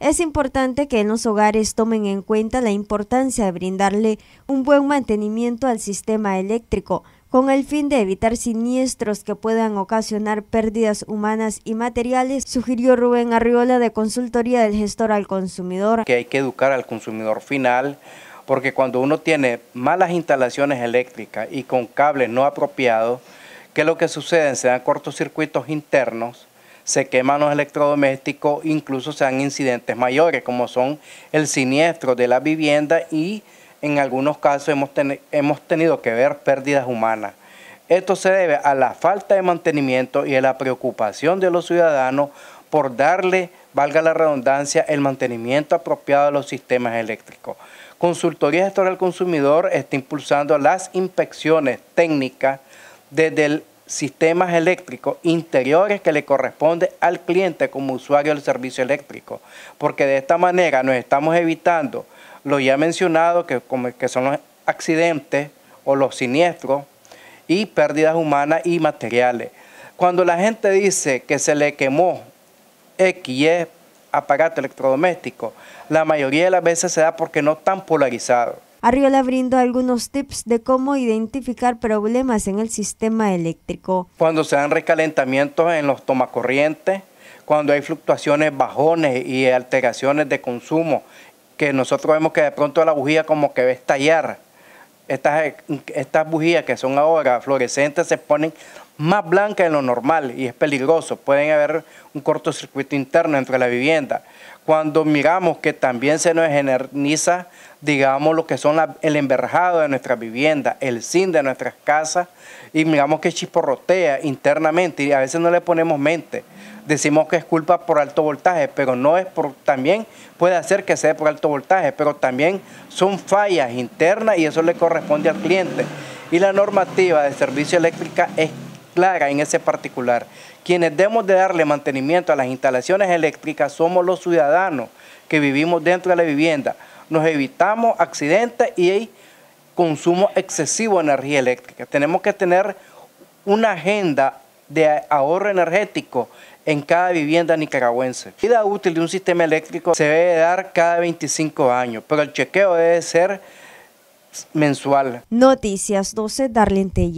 Es importante que en los hogares tomen en cuenta la importancia de brindarle un buen mantenimiento al sistema eléctrico, con el fin de evitar siniestros que puedan ocasionar pérdidas humanas y materiales, sugirió Rubén Arriola de Consultoría del Gestor al Consumidor. Que hay que educar al consumidor final, porque cuando uno tiene malas instalaciones eléctricas y con cables no apropiados, que lo que sucede? Se dan cortocircuitos internos se queman los electrodomésticos, incluso se dan incidentes mayores, como son el siniestro de la vivienda y en algunos casos hemos, hemos tenido que ver pérdidas humanas. Esto se debe a la falta de mantenimiento y a la preocupación de los ciudadanos por darle, valga la redundancia, el mantenimiento apropiado a los sistemas eléctricos. Consultoría Gestora del Consumidor está impulsando las inspecciones técnicas desde el sistemas eléctricos interiores que le corresponde al cliente como usuario del servicio eléctrico, porque de esta manera nos estamos evitando lo ya mencionado, que, que son los accidentes o los siniestros y pérdidas humanas y materiales. Cuando la gente dice que se le quemó X, aparato electrodoméstico, la mayoría de las veces se da porque no están polarizados. Arriola brinda algunos tips de cómo identificar problemas en el sistema eléctrico. Cuando se dan recalentamientos en los tomacorrientes, cuando hay fluctuaciones, bajones y alteraciones de consumo, que nosotros vemos que de pronto la bujía como que va a estallar. Estas, eh, estas bujías que son ahora fluorescentes se ponen más blanca de lo normal y es peligroso. Pueden haber un cortocircuito interno entre la vivienda. Cuando miramos que también se nos energiza digamos, lo que son el enverjado de nuestra vivienda, el zinc de nuestras casas, y miramos que chisporrotea internamente y a veces no le ponemos mente. Decimos que es culpa por alto voltaje, pero no es por, también puede hacer que sea por alto voltaje, pero también son fallas internas y eso le corresponde al cliente. Y la normativa de servicio eléctrica es clara en ese particular. Quienes debemos de darle mantenimiento a las instalaciones eléctricas somos los ciudadanos que vivimos dentro de la vivienda. Nos evitamos accidentes y consumo excesivo de energía eléctrica. Tenemos que tener una agenda de ahorro energético en cada vivienda nicaragüense. La vida útil de un sistema eléctrico se debe dar cada 25 años, pero el chequeo debe ser mensual. Noticias 12, Darlene